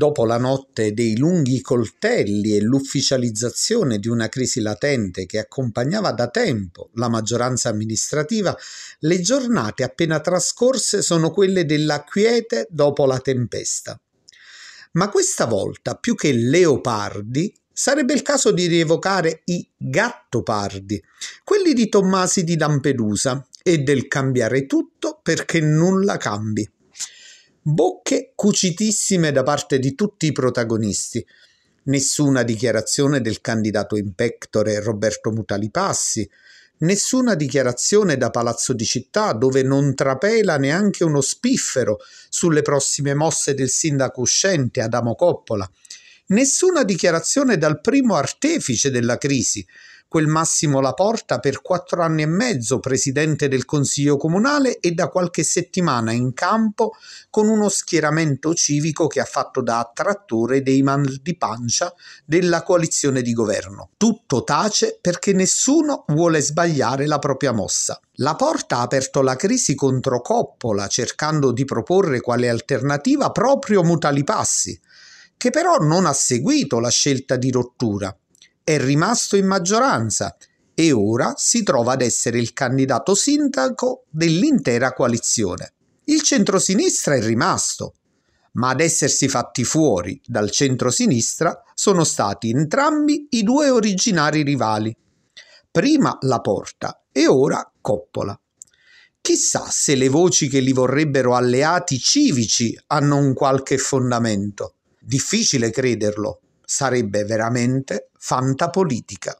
dopo la notte dei lunghi coltelli e l'ufficializzazione di una crisi latente che accompagnava da tempo la maggioranza amministrativa, le giornate appena trascorse sono quelle della quiete dopo la tempesta. Ma questa volta, più che leopardi, sarebbe il caso di rievocare i gattopardi, quelli di Tommasi di Lampedusa, e del cambiare tutto perché nulla cambi. Bocche cucitissime da parte di tutti i protagonisti. Nessuna dichiarazione del candidato in pectore Roberto Mutalipassi, nessuna dichiarazione da Palazzo di Città dove non trapela neanche uno spiffero sulle prossime mosse del sindaco uscente Adamo Coppola, nessuna dichiarazione dal primo artefice della crisi, quel Massimo Laporta per quattro anni e mezzo presidente del Consiglio Comunale e da qualche settimana in campo con uno schieramento civico che ha fatto da attrattore dei mal di pancia della coalizione di governo. Tutto tace perché nessuno vuole sbagliare la propria mossa. La Porta ha aperto la crisi contro Coppola cercando di proporre quale alternativa proprio Mutali Passi, che però non ha seguito la scelta di rottura è rimasto in maggioranza e ora si trova ad essere il candidato sindaco dell'intera coalizione. Il centrosinistra è rimasto, ma ad essersi fatti fuori dal centrosinistra sono stati entrambi i due originari rivali, prima La Porta e ora Coppola. Chissà se le voci che li vorrebbero alleati civici hanno un qualche fondamento. Difficile crederlo, sarebbe veramente Fantapolitica